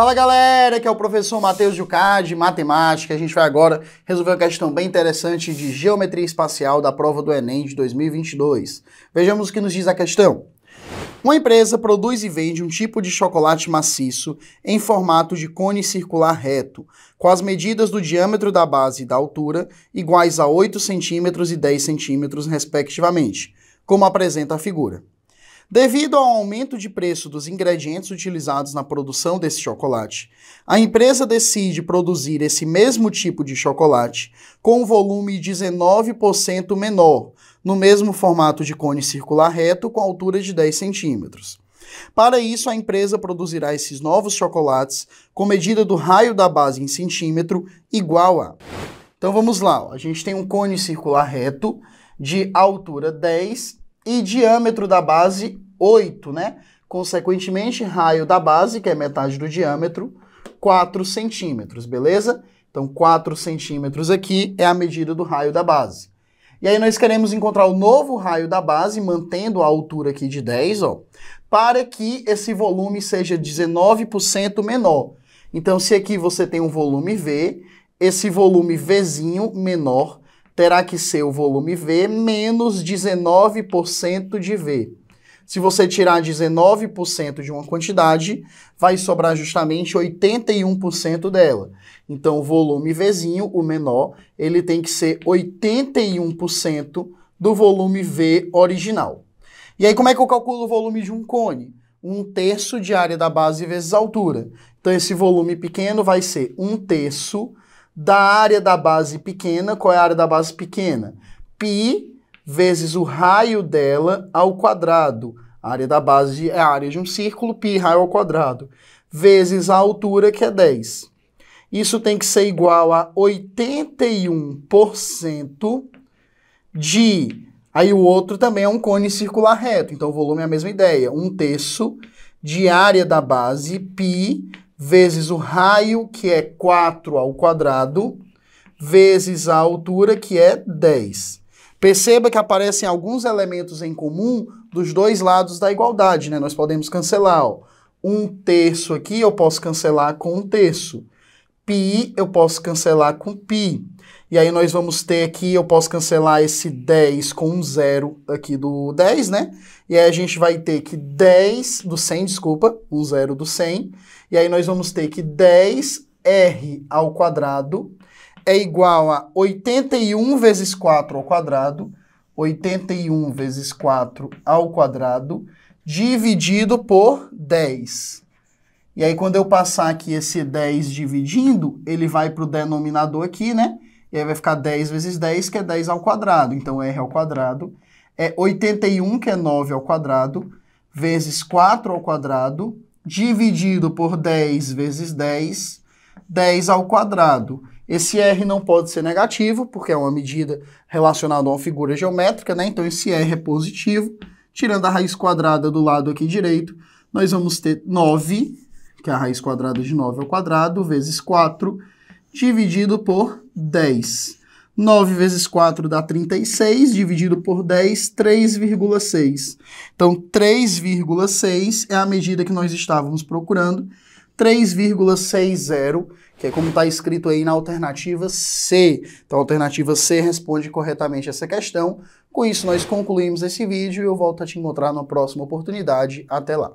Fala galera, aqui é o professor Matheus Jucá de Matemática. A gente vai agora resolver uma questão bem interessante de geometria espacial da prova do Enem de 2022. Vejamos o que nos diz a questão. Uma empresa produz e vende um tipo de chocolate maciço em formato de cone circular reto, com as medidas do diâmetro da base e da altura iguais a 8 cm e 10 cm, respectivamente, como apresenta a figura. Devido ao aumento de preço dos ingredientes utilizados na produção desse chocolate, a empresa decide produzir esse mesmo tipo de chocolate com um volume 19% menor, no mesmo formato de cone circular reto com altura de 10 centímetros. Para isso, a empresa produzirá esses novos chocolates com medida do raio da base em centímetro igual a. Então vamos lá, a gente tem um cone circular reto de altura 10 e diâmetro da base 8, né? Consequentemente, raio da base, que é metade do diâmetro, 4 centímetros, beleza? Então, 4 centímetros aqui é a medida do raio da base. E aí nós queremos encontrar o novo raio da base, mantendo a altura aqui de 10, ó, para que esse volume seja 19% menor. Então, se aqui você tem um volume V, esse volume Vzinho menor terá que ser o volume V menos 19% de V. Se você tirar 19% de uma quantidade, vai sobrar justamente 81% dela. Então, o volume Vzinho, o menor, ele tem que ser 81% do volume V original. E aí, como é que eu calculo o volume de um cone? Um terço de área da base vezes altura. Então, esse volume pequeno vai ser um terço da área da base pequena. Qual é a área da base pequena? Pi vezes o raio dela ao quadrado. A área da base é a área de um círculo, pi raio ao quadrado, vezes a altura, que é 10. Isso tem que ser igual a 81% de... Aí o outro também é um cone circular reto, então o volume é a mesma ideia. Um terço de área da base, pi, vezes o raio, que é 4 ao quadrado, vezes a altura, que é 10. Perceba que aparecem alguns elementos em comum dos dois lados da igualdade, né? Nós podemos cancelar, ó. Um terço aqui eu posso cancelar com um terço pi eu posso cancelar com pi. E aí nós vamos ter aqui, eu posso cancelar esse 10 com um zero aqui do 10, né? E aí a gente vai ter que 10 do 100, desculpa, um zero do 100. E aí nós vamos ter que 10r ao quadrado é igual a 81 vezes 4 ao quadrado, 81 vezes 4 ao quadrado, dividido por 10. E aí, quando eu passar aqui esse 10 dividindo, ele vai para o denominador aqui, né? E aí vai ficar 10 vezes 10, que é 10 ao quadrado. Então, R ao quadrado é 81, que é 9 ao quadrado, vezes 4 ao quadrado, dividido por 10 vezes 10, 10 ao quadrado. Esse R não pode ser negativo, porque é uma medida relacionada a uma figura geométrica, né? Então, esse R é positivo. Tirando a raiz quadrada do lado aqui direito, nós vamos ter 9 que é a raiz quadrada de 9 ao quadrado, vezes 4, dividido por 10. 9 vezes 4 dá 36, dividido por 10, 3,6. Então, 3,6 é a medida que nós estávamos procurando, 3,60, que é como está escrito aí na alternativa C. Então, a alternativa C responde corretamente essa questão. Com isso, nós concluímos esse vídeo e eu volto a te encontrar na próxima oportunidade. Até lá!